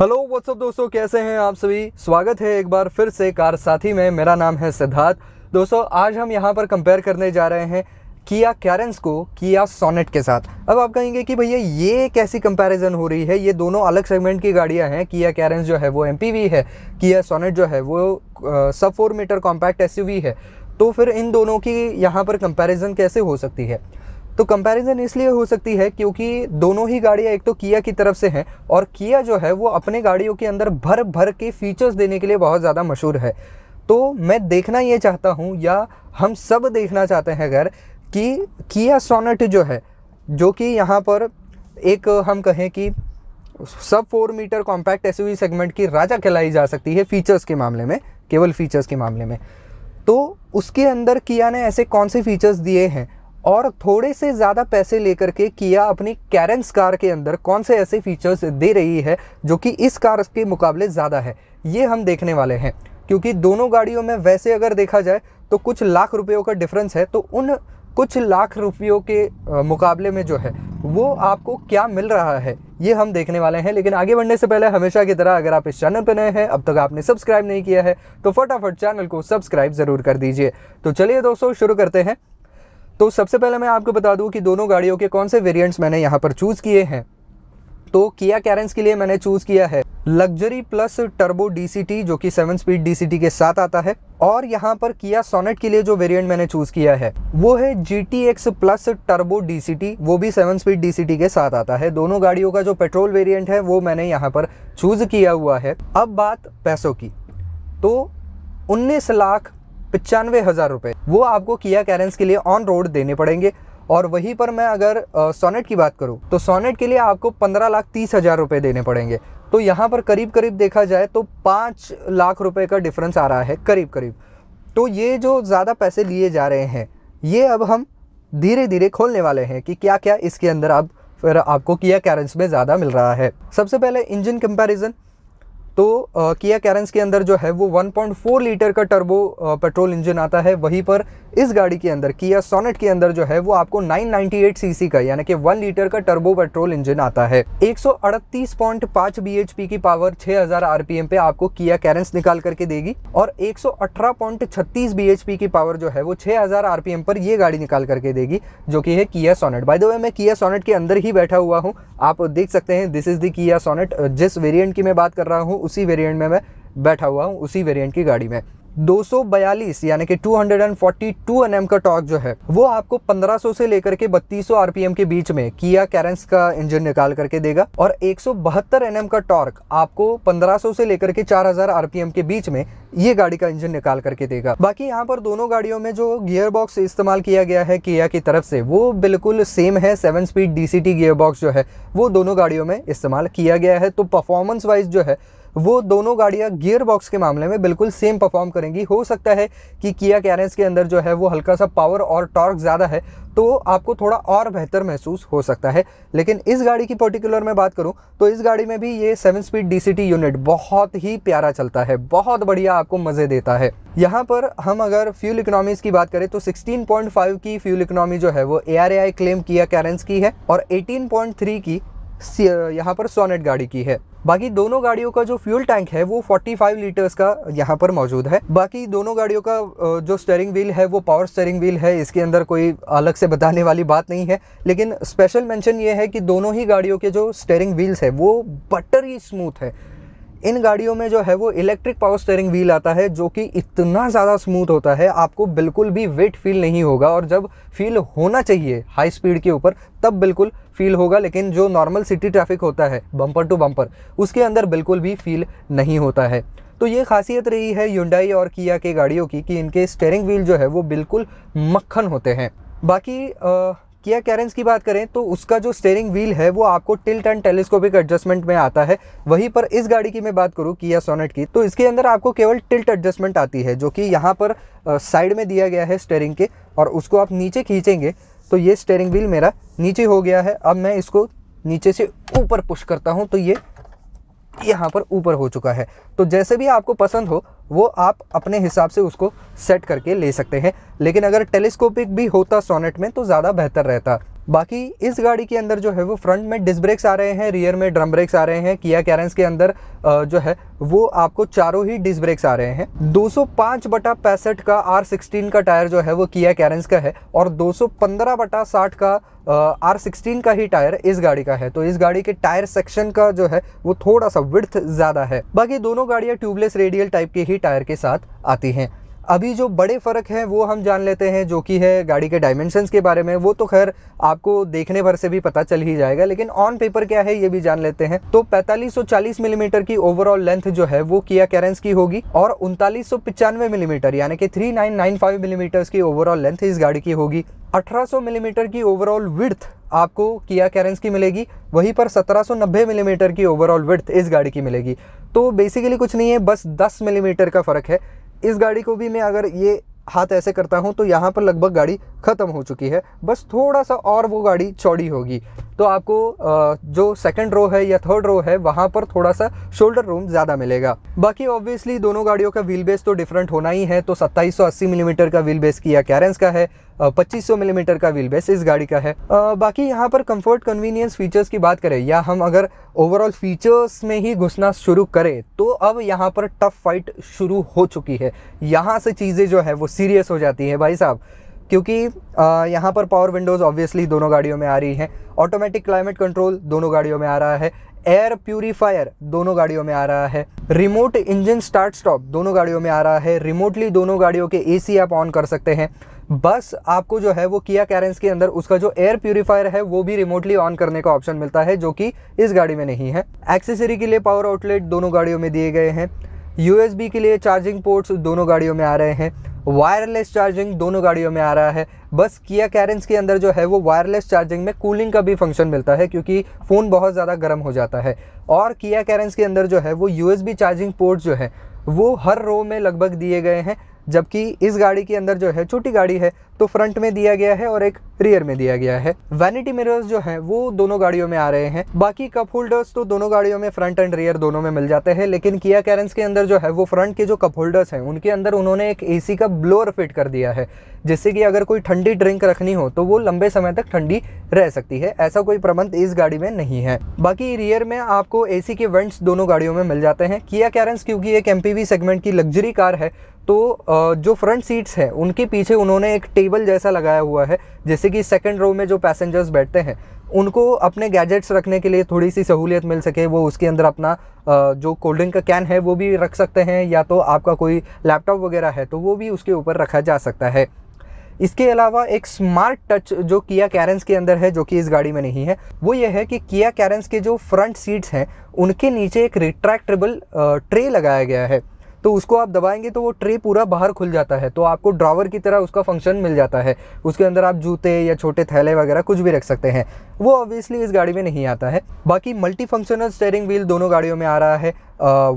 hello what's up दोस्तों कैसे हैं आप सभी स्वागत है एक बार फिर से कार साथी में मेरा नाम है सिद्धार्थ दोस्तों आज हम यहाँ पर कंपेयर करने जा रहे हैं किया कैरेंस को किया सोनेट के साथ अब आप कहेंगे कि भैया ये कैसी कंपैरिजन हो रही है ये दोनों अलग सेगमेंट की गाड़ियां हैं किया कैरेंस जो है वो एम है किया सोनेट जो है वो सब फोर मीटर कॉम्पैक्ट एस है तो फिर इन दोनों की यहाँ पर कंपेरिज़न कैसे हो सकती है तो कंपैरिजन इसलिए हो सकती है क्योंकि दोनों ही गाड़ियाँ एक तो किया की तरफ से हैं और किया जो है वो अपने गाड़ियों के अंदर भर भर के फीचर्स देने के लिए बहुत ज़्यादा मशहूर है तो मैं देखना ये चाहता हूँ या हम सब देखना चाहते हैं अगर कि किया सोनेट जो है जो कि यहाँ पर एक हम कहें कि sub four metre compact S segment की राजा कहलाई जा सकती है फीचर्स के मामले में केवल फीचर्स के मामले में तो उसके अंदर किया ने ऐसे कौन से फीचर्स दिए हैं और थोड़े से ज़्यादा पैसे लेकर के किया अपनी कैरेंस कार के अंदर कौन से ऐसे फीचर्स दे रही है जो कि इस कार के मुकाबले ज़्यादा है ये हम देखने वाले हैं क्योंकि दोनों गाड़ियों में वैसे अगर देखा जाए तो कुछ लाख रुपयों का डिफरेंस है तो उन कुछ लाख रुपयों के मुकाबले में जो है वो आपको क्या मिल रहा है ये हम देखने वाले हैं लेकिन आगे बढ़ने से पहले हमेशा की तरह अगर आप इस चैनल पर नए हैं अब तक आपने सब्सक्राइब नहीं किया है तो फटाफट चैनल को सब्सक्राइब ज़रूर कर दीजिए तो चलिए दोस्तों शुरू करते हैं तो सबसे पहले मैं आपको बता दूं कि दोनों गाड़ियों के कौन से वेरिएंट्स मैंने यहाँ पर चूज़ किए हैं तो किया कैरेंस के लिए मैंने चूज़ किया है लग्जरी प्लस टर्बो डीसीटी जो कि सेवन स्पीड डीसीटी के साथ आता है और यहाँ पर किया सोनेट के लिए जो वेरिएंट मैंने चूज़ किया है वो है G T X plus turbo DCT वो भी सेवन स्पीड डीसीटी के साथ आता है दोनों गाड़ियों का जो पेट्रोल वेरियंट है वो मैंने यहाँ पर चूज़ किया हुआ है अब बात पैसों की तो उन्नीस लाख पचानवे हज़ार रुपये वो आपको किया कैरेंस के लिए ऑन रोड देने पड़ेंगे और वहीं पर मैं अगर सोनेट की बात करूं तो सोनेट के लिए आपको पंद्रह लाख तीस हज़ार रुपये देने पड़ेंगे तो यहाँ पर करीब करीब देखा जाए तो पाँच लाख रुपये का डिफरेंस आ रहा है करीब करीब तो ये जो ज़्यादा पैसे लिए जा रहे हैं ये अब हम धीरे धीरे खोलने वाले हैं कि क्या क्या इसके अंदर अब फिर आपको किया कैरेंस में ज़्यादा मिल रहा है सबसे पहले इंजन कंपैरिजन तो किया कैरेंस के अंदर जो है वो 1.4 लीटर का टर्बो पेट्रोल इंजन आता है वहीं पर इस गाड़ी के अंदर किया सोनेट के अंदर जो है वो आपको 998 सीसी का यानी कि 1 लीटर का टर्बो पेट्रोल इंजन आता है 138.5 bhp की पावर 6000 आरपीएम पे आपको किया कैरेंस निकाल करके देगी और 118.36 bhp की पावर जो है वो 6000 आरपीएम पर यह गाड़ी निकाल करके देगी जो कि है किया सोनेट बाय द वे मैं किया सोनेट के अंदर ही बैठा हुआ हूँ आप देख सकते हैं this is the Kia Sonet जिस वेरियंट की मैं बात कर रहा हूँ उसी वेरिएंट में मैं बैठा हुआ हूँ उसी वेरिएंट की गाड़ी में 242 यानी कि 242 एनएम का टॉर्क जो है वो आपको 1500 से लेकर के 3200 आरपीएम के बीच में किया कैरेंस का इंजन निकाल करके देगा और 172 एनएम का टॉर्क आपको 1500 से लेकर के 4000 आरपीएम के बीच में ये गाड़ी का इंजन निकाल करके देगा बाकी यहाँ पर दोनों गाड़ियों में जो गियर बॉक्स इस्तेमाल किया गया है किया की तरफ से वो बिल्कुल सेम है seven speed DCT gear box जो है वो दोनों गाड़ियों में इस्तेमाल किया गया है तो परफॉर्मेंस वाइज जो है वो दोनों गाड़ियाँ गियर बॉक्स के मामले में बिल्कुल सेम परफॉर्म करेंगी हो सकता है कि किया कैरेंस के अंदर जो है वो हल्का सा पावर और टॉर्क ज़्यादा है तो आपको थोड़ा और बेहतर महसूस हो सकता है लेकिन इस गाड़ी की पर्टिकुलर में बात करूँ तो इस गाड़ी में भी ये सेवन स्पीड डी यूनिट बहुत ही प्यारा चलता है बहुत बढ़िया आपको मज़े देता है यहाँ पर हम अगर फ्यूल इकोनॉमीज़ की बात करें तो 16.5 की फ्यूल इकोनॉमी जो है वो A R claim Kia Carens की है और 18.3 की यहाँ पर सोनेट गाड़ी की है बाकी दोनों गाड़ियों का जो फ्यूल टैंक है वो 45 लीटर्स का यहाँ पर मौजूद है बाकी दोनों गाड़ियों का जो स्टेयरिंग व्हील है वो पावर स्टेयरिंग व्हील है इसके अंदर कोई अलग से बताने वाली बात नहीं है लेकिन स्पेशल मेंशन ये है कि दोनों ही गाड़ियों के जो स्टेयरिंग व्हील्स है वो ही स्मूथ है इन गाड़ियों में जो है वो इलेक्ट्रिक पावर स्टेयरिंग व्हील आता है जो कि इतना ज़्यादा स्मूथ होता है आपको बिल्कुल भी वेट फील नहीं होगा और जब फील होना चाहिए हाई स्पीड के ऊपर तब बिल्कुल फील होगा लेकिन जो नॉर्मल सिटी ट्रैफिक होता है बम्पर टू बम्पर उसके अंदर बिल्कुल भी फील नहीं होता है तो ये खासियत रही है यूंडाई और किया के गाड़ियों की कि इनके स्टेयरिंग व्हील जो है वो बिल्कुल मक्खन होते हैं बाकी किया कैरेंस की बात करें तो उसका जो स्टेयरिंग व्हील है वो आपको टिल्ट एंड टेलीस्कोपिक एडजस्टमेंट में आता है वहीं पर इस गाड़ी की मैं बात करूँ किया सोनेट की तो इसके अंदर आपको केवल टिल्ट एडजस्टमेंट आती है जो कि यहाँ पर साइड में दिया गया है स्टेयरिंग के और उसको आप नीचे खींचेंगे तो ये स्टेयरिंग व्हील मेरा नीचे हो गया है अब मैं इसको नीचे से ऊपर पुश करता हूँ तो ये यहाँ पर ऊपर हो चुका है तो जैसे भी आपको पसंद हो वो आप अपने हिसाब से उसको सेट करके ले सकते हैं लेकिन अगर टेलीस्कोपिक भी होता सोनेट में तो ज़्यादा बेहतर रहता बाकी इस गाड़ी के अंदर जो है वो फ्रंट में डिस्क ब्रेक्स आ रहे हैं रियर में ड्रम ब्रेक्स आ रहे हैं किया कैरेंस के अंदर जो है वो आपको चारों ही डिस्क ब्रेक्स आ रहे हैं 205 बटा पैंसठ का आर सिक्सटीन का टायर जो है वो किया कैरेंस का है और 215 बटा साठ का आर सिक्सटीन का ही टायर इस गाड़ी का है तो इस गाड़ी के टायर सेक्शन का जो है वो थोड़ा सा विर्थ ज़्यादा है बाकी दोनों गाड़ियाँ ट्यूबलेस रेडियल टाइप के ही टायर के साथ आती हैं अभी जो बड़े फ़र्क हैं वो हम जान लेते हैं जो कि है गाड़ी के डायमेंशंस के बारे में वो तो खैर आपको देखने भर से भी पता चल ही जाएगा लेकिन ऑन पेपर क्या है ये भी जान लेते हैं तो 4540 मिलीमीटर mm की ओवरऑल लेंथ जो है वो किया कैरेंस की होगी और उनतालीस मिलीमीटर mm, यानी कि 3995 मिलीमीटर mm की ओवरऑल लेंथ इस गाड़ी की होगी 1800 मिलीमीटर की ओवरऑल विड्थ आपको किया कैरेंस की मिलेगी वहीं पर 1790 मिलीमीटर की ओवरऑल विड्थ इस गाड़ी की मिलेगी तो बेसिकली कुछ नहीं है बस 10 मिलीमीटर का फ़र्क है इस गाड़ी को भी मैं अगर ये हाथ ऐसे करता हूँ तो यहाँ पर लगभग गाड़ी ख़त्म हो चुकी है बस थोड़ा सा और वो गाड़ी चौड़ी होगी तो आपको जो सेकंड रो है या थर्ड रो है वहाँ पर थोड़ा सा शोल्डर रूम ज़्यादा मिलेगा बाकी ऑब्वियसली दोनों गाड़ियों का व्हील बेस तो डिफरेंट होना ही है तो 2780 मिलीमीटर mm का व्हील बेस किया कैरेंस का है 2500 मिलीमीटर mm का व्हील बेस इस गाड़ी का है बाकी यहाँ पर कम्फर्ट कन्वीनियंस फीचर्स की बात करें या हम अगर ओवरऑल फीचर्स में ही घुसना शुरू करे तो अब यहाँ पर टफ फाइट शुरू हो चुकी है यहाँ से चीज़ें जो है वो सीरियस हो जाती है भाई साहब क्योंकि यहाँ पर पावर विंडोज़ ऑब्वियसली दोनों गाड़ियों में आ रही हैं ऑटोमेटिक क्लाइमेट कंट्रोल दोनों गाड़ियों में आ रहा है एयर प्यूरीफायर दोनों गाड़ियों में आ रहा है रिमोट इंजन स्टार्ट स्टॉप दोनों गाड़ियों में आ रहा है रिमोटली दोनों गाड़ियों के एसी आप ऑन कर सकते हैं बस आपको जो है वो किया कैरेंस के अंदर उसका जो एयर प्यूरिफायर है वो भी रिमोटली ऑन करने का ऑप्शन मिलता है जो कि इस गाड़ी में नहीं है एक्सेसरी के लिए पावर आउटलेट दोनों गाड़ियों में दिए गए हैं यूएसबी के लिए चार्जिंग पोर्ट्स दोनों गाड़ियों में आ रहे हैं वायरलेस चार्जिंग दोनों गाड़ियों में आ रहा है बस किया कैरेंस के अंदर जो है वो वायरलेस चार्जिंग में कूलिंग का भी फंक्शन मिलता है क्योंकि फ़ोन बहुत ज़्यादा गर्म हो जाता है और किया कैरेंस के अंदर जो है वो यू चार्जिंग पोर्ट जो है वो हर रो में लगभग दिए गए हैं जबकि इस गाड़ी के अंदर जो है छोटी गाड़ी है तो फ्रंट में दिया गया है और एक रियर में दिया गया है वैनिटी मिरर्स जो है वो दोनों गाड़ियों में आ रहे हैं बाकी कप होल्डर्स तो दोनों गाड़ियों में फ्रंट एंड रियर दोनों में मिल जाते हैं लेकिन किया कैरेंस के अंदर जो है वो फ्रंट के जो कप होल्डर्स हैं उनके अंदर उन्होंने एक एसी का ब्लोअर फिट कर दिया है जिससे कि अगर कोई ठंडी ड्रिंक रखनी हो तो वो लंबे समय तक ठंडी रह सकती है ऐसा कोई प्रबंध इस गाड़ी में नहीं है बाकी रियर में आपको एसी के वेंट्स दोनों गाड़ियों में मिल जाते हैं किया कैरेंस क्योंकि एक एमपीवी सेगमेंट की लग्जरी कार है तो जो फ्रंट सीट्स है उनके पीछे उन्होंने एक टेबल जैसा लगाया हुआ है जैसे कि सेकंड रो में जो पैसेंजर्स बैठते हैं उनको अपने गैजेट्स रखने के लिए थोड़ी सी सहूलियत मिल सके वो उसके अंदर अपना जो कोल्ड ड्रिंक का कैन है वो भी रख सकते हैं या तो आपका कोई लैपटॉप वगैरह है तो वो भी उसके ऊपर रखा जा सकता है इसके अलावा एक स्मार्ट टच जो किया कैरेंस के अंदर है जो कि इस गाड़ी में नहीं है वो ये है कि किया कैरेंस के जो फ्रंट सीट्स हैं उनके नीचे एक रिट्रैक्टेबल ट्रे लगाया गया है तो उसको आप दबाएंगे तो वो ट्रे पूरा बाहर खुल जाता है तो आपको ड्रावर की तरह उसका फंक्शन मिल जाता है उसके अंदर आप जूते या छोटे थैले वगैरह कुछ भी रख सकते हैं वो ऑब्वियसली इस गाड़ी में नहीं आता है बाकी मल्टी फंक्शनल स्टेयरिंग व्हील दोनों गाड़ियों में आ रहा है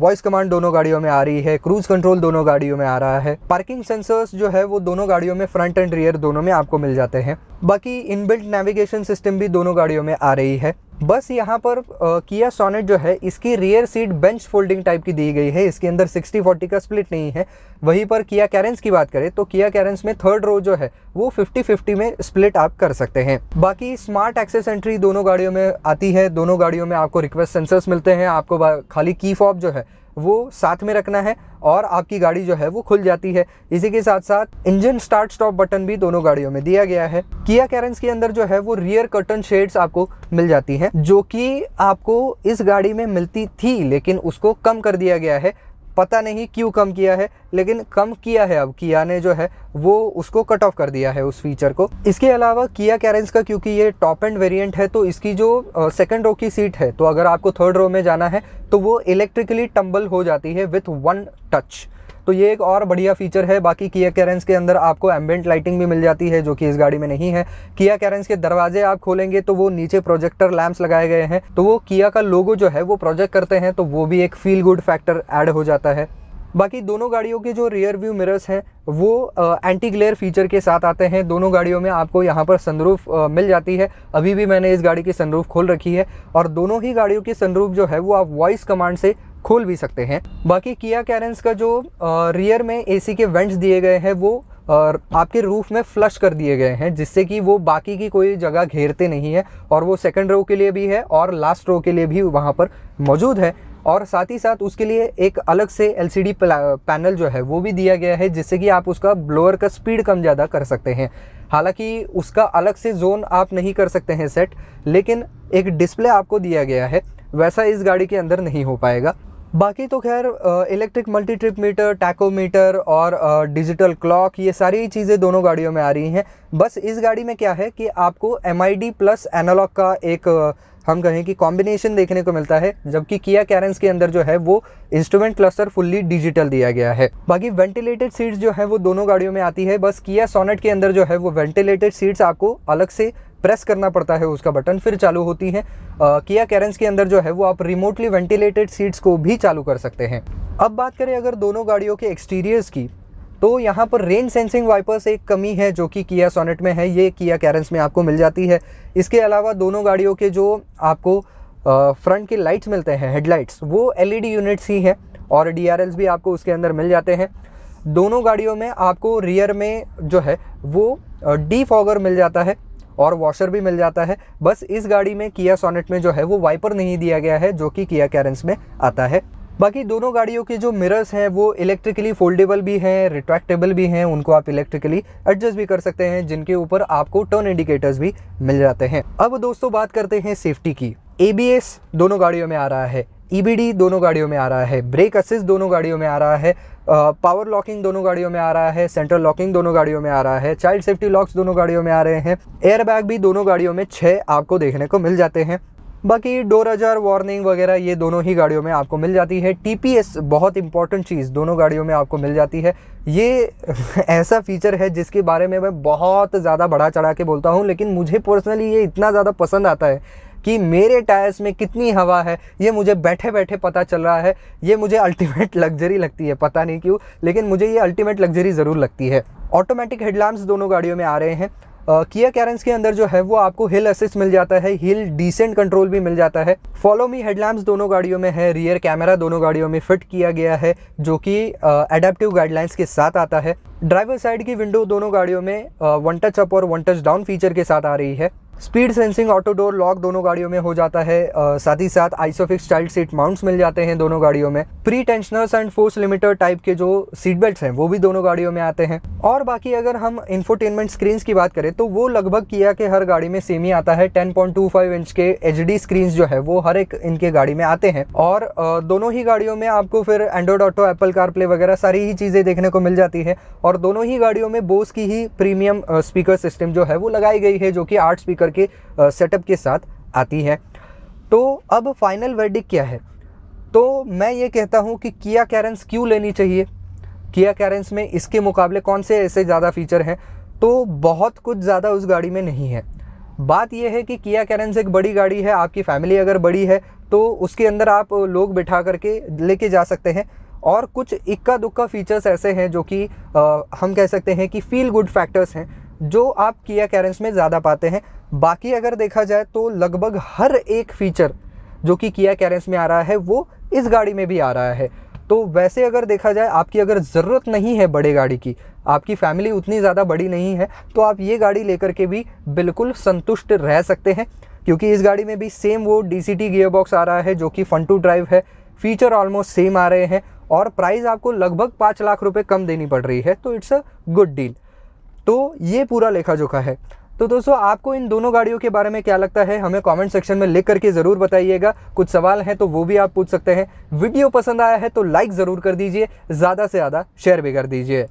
वॉइस कमांड दोनों गाड़ियों में आ रही है क्रूज कंट्रोल दोनों गाड़ियों में आ रहा है पार्किंग सेंसर्स जो है वो दोनों गाड़ियों में फ्रंट एंड रियर दोनों में आपको मिल जाते हैं बाकी इनबिल्ट नेविगेशन सिस्टम भी दोनों गाड़ियों में आ रही है बस यहाँ पर किया सोनेट जो है इसकी rear seat bench folding type की दी गई है इसके अंदर 60 40 का स्प्लिट नहीं है वहीं पर किया कैरेंस की बात करें तो किया कैरेंस में थर्ड रो जो है वो 50 50 में स्प्लिट आप कर सकते हैं बाकी स्मार्ट एक्सेस एंट्री दोनों गाड़ियों में आती है दोनों गाड़ियों में आपको रिक्वेस्ट सेंसर्स मिलते हैं आपको खाली की फॉप जो है वो साथ में रखना है और आपकी गाड़ी जो है वो खुल जाती है इसी के साथ साथ इंजन स्टार्ट स्टॉप बटन भी दोनों गाड़ियों में दिया गया है किया कैरेंस के अंदर जो है वो रियर कर्टन शेड्स आपको मिल जाती हैं जो कि आपको इस गाड़ी में मिलती थी लेकिन उसको कम कर दिया गया है पता नहीं क्यों कम किया है लेकिन कम किया है अब किया ने जो है वो उसको कट ऑफ कर दिया है उस फीचर को इसके अलावा किया कैरेंस का क्योंकि ये टॉप एंड वेरिएंट है तो इसकी जो सेकंड रो की सीट है तो अगर आपको थर्ड रो में जाना है तो वो इलेक्ट्रिकली टम्बल हो जाती है विथ वन टच तो ये एक और बढ़िया फीचर है बाकी किया कैरेंस के अंदर आपको एम्बेंट लाइटिंग भी मिल जाती है जो कि इस गाड़ी में नहीं है किया कैरेंस के दरवाजे आप खोलेंगे तो वो नीचे प्रोजेक्टर लैंप्स लगाए गए हैं तो वो किया का लोगो जो है वो प्रोजेक्ट करते हैं तो वो भी एक फील गुड फैक्टर ऐड हो जाता है बाकी दोनों गाड़ियों के जो रियर व्यू मिरर्स हैं वो एंटी ग्लेयर फीचर के साथ आते हैं दोनों गाड़ियों में आपको यहाँ पर सनरूफ मिल जाती है अभी भी मैंने इस गाड़ी की सनरूफ खोल रखी है और दोनों ही गाड़ियों की सनरूफ जो है वो आप वॉइस कमांड से खोल भी सकते हैं बाकी किया कैरेंस का जो रियर में एसी के वेंट्स दिए गए हैं वो और आपके रूफ़ में फ्लश कर दिए गए हैं जिससे कि वो बाकी की कोई जगह घेरते नहीं है और वो सेकंड रो के लिए भी है और लास्ट रो के लिए भी वहाँ पर मौजूद है और साथ ही साथ उसके लिए एक अलग से एल पैनल जो है वो भी दिया गया है जिससे कि आप उसका ब्लोअर का स्पीड कम ज़्यादा कर सकते हैं हालांकि उसका अलग से जोन आप नहीं कर सकते हैं सेट लेकिन एक डिस्प्ले आपको दिया गया है वैसा इस गाड़ी के अंदर नहीं हो पाएगा बाकी तो खैर electric multi trip meter tachometer और डिजिटल क्लॉक ये सारी चीज़ें दोनों गाड़ियों में आ रही हैं बस इस गाड़ी में क्या है कि आपको एम प्लस एनालॉग का एक हम कहें कि कॉम्बिनेशन देखने को मिलता है जबकि किया कैरेंस के अंदर जो है वो इंस्ट्रूमेंट क्लस्टर फुल्ली डिजिटल दिया गया है बाकी वेंटिलेटेड सीट्स जो है वो दोनों गाड़ियों में आती है बस किया सोनेट के अंदर जो है वो वेंटिलेटेड सीट्स आपको अलग से प्रेस करना पड़ता है उसका बटन फिर चालू होती है आ, किया कैरेंस के अंदर जो है वो आप रिमोटली वेंटिलेटेड सीट्स को भी चालू कर सकते हैं अब बात करें अगर दोनों गाड़ियों के एक्सटीरियर्स की तो यहाँ पर रेन सेंसिंग वाइपर्स एक कमी है जो कि किया सोनेट में है ये किया कैरेंस में आपको मिल जाती है इसके अलावा दोनों गाड़ियों के जो आपको फ्रंट के लाइट्स मिलते हैं हेडलाइट्स वो एलईडी यूनिट्स e ही हैं और डी भी आपको उसके अंदर मिल जाते हैं दोनों गाड़ियों में आपको रियर में जो है वो डी फॉगर मिल जाता है और वॉशर भी मिल जाता है बस इस गाड़ी में किया सोनेट में जो है वो वाइपर नहीं दिया गया है जो कि किया कैरेंस में आता है बाकी दोनों गाड़ियों के जो मिरर्स हैं वो इलेक्ट्रिकली फोल्डेबल भी हैं रिट्रैक्टेबल भी हैं उनको आप इलेक्ट्रिकली एडजस्ट भी कर सकते हैं जिनके ऊपर आपको टर्न इंडिकेटर्स भी मिल जाते हैं अब दोस्तों बात करते हैं सेफ्टी की ए दोनों गाड़ियों में आ रहा है ई e दोनों गाड़ियों में आ रहा है ब्रेक असिस्ट दोनों गाड़ियों में आ रहा है पावर लॉकिंग दोनों गाड़ियों में आ रहा है सेंट्रल लॉकिंग दोनों गाड़ियों में आ रहा है चाइल्ड सेफ्टी लॉक्स दोनों गाड़ियों में आ रहे हैं एयरबैग भी दोनों गाड़ियों में छः आपको देखने को मिल जाते हैं बाकी डोर वार्निंग वगैरह ये दोनों ही गाड़ियों में आपको मिल जाती है टी बहुत इंपॉर्टेंट चीज़ दोनों गाड़ियों में आपको मिल जाती है ये ऐसा फीचर है जिसके बारे में मैं बहुत ज़्यादा बढ़ा चढ़ा के बोलता हूँ लेकिन मुझे पर्सनली ये इतना ज़्यादा पसंद आता है कि मेरे टायर्स में कितनी हवा है ये मुझे बैठे बैठे पता चल रहा है ये मुझे अल्टीमेट लग्जरी लगती है पता नहीं क्यों लेकिन मुझे ये अल्टीमेट लग्जरी ज़रूर लगती है ऑटोमेटिक हेडलैम्प्स दोनों गाड़ियों में आ रहे हैं किया कैरेंस के अंदर जो है वो आपको हिल असिस्ट मिल जाता है हिल डिसेंट कंट्रोल भी मिल जाता है फॉलो मी हेडलैम्प दोनों गाड़ियों में है रियर कैमरा दोनों गाड़ियों में फिट किया गया है जो कि एडेप्टिव गाइडलाइंस के साथ आता है ड्राइवर साइड की विंडो दोनों गाड़ियों में वन टच अप और वन टच डाउन फीचर के साथ आ रही है speed sensing auto door lock दोनों गाड़ियों में हो जाता है आ, साथ ही साथ आइसोफिक्स चाइल्ड सीट माउंट्स मिल जाते हैं दोनों गाड़ियों में pre tensioners and force limiter type के जो सीट बेल्ट हैं वो भी दोनों गाड़ियों में आते हैं और बाकी अगर हम इन्फोटेनमेंट स्क्रीन की बात करें तो वो लगभग किया के हर गाड़ी में सेम ही आता है टेन इंच के एच डी स्क्रीन जो है वो हर एक इनके गाड़ी में आते हैं और आ, दोनों ही गाड़ियों में आपको फिर एंड्रॉयड ऑटो एप्पल कारप्ले वगैरह सारी ही चीज़ें देखने को मिल जाती है और दोनों ही गाड़ियों में बोस की ही प्रीमियम स्पीकर सिस्टम जो है वो लगाई गई है जो कि आठ स्पीकर करके सेटअप के साथ आती है तो अब फाइनल वर्डिक क्या है तो मैं ये कहता हूँ कि किया कैरेंस क्यों लेनी चाहिए किया कैरेंस में इसके मुकाबले कौन से ऐसे ज़्यादा फीचर हैं तो बहुत कुछ ज़्यादा उस गाड़ी में नहीं है बात यह है कि किया कैरेंस एक बड़ी गाड़ी है आपकी फैमिली अगर बड़ी है तो उसके अंदर आप लोग बिठा करके लेके जा सकते हैं और कुछ इक्का दुक्का फीचर्स ऐसे हैं जो कि हम कह सकते हैं कि फील गुड फैक्टर्स हैं जो आप किया कैरेंस में ज़्यादा पाते हैं बाकी अगर देखा जाए तो लगभग हर एक फीचर जो कि किया कैरेंस में आ रहा है वो इस गाड़ी में भी आ रहा है तो वैसे अगर देखा जाए आपकी अगर ज़रूरत नहीं है बड़े गाड़ी की आपकी फैमिली उतनी ज़्यादा बड़ी नहीं है तो आप ये गाड़ी लेकर के भी बिल्कुल संतुष्ट रह सकते हैं क्योंकि इस गाड़ी में भी सेम वो D C T gear box आ रहा है जो कि फन टू ड्राइव है फीचर ऑलमोस्ट सेम आ रहे हैं और प्राइस आपको लगभग पाँच लाख रुपए कम देनी पड़ रही है तो इट्स अ गुड डील तो ये पूरा लेखा जोखा है तो दोस्तों आपको इन दोनों गाड़ियों के बारे में क्या लगता है हमें कमेंट सेक्शन में लिख करके ज़रूर बताइएगा कुछ सवाल हैं तो वो भी आप पूछ सकते हैं वीडियो पसंद आया है तो लाइक ज़रूर कर दीजिए ज़्यादा से ज़्यादा शेयर भी कर दीजिए